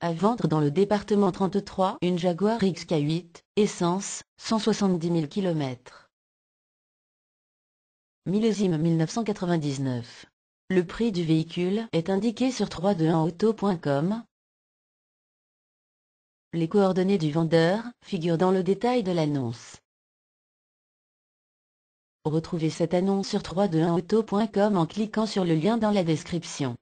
À vendre dans le département 33 une Jaguar XK8, essence, 170 000 km. Millésime 1999. Le prix du véhicule est indiqué sur 321auto.com. Les coordonnées du vendeur figurent dans le détail de l'annonce. Retrouvez cette annonce sur 321auto.com en cliquant sur le lien dans la description.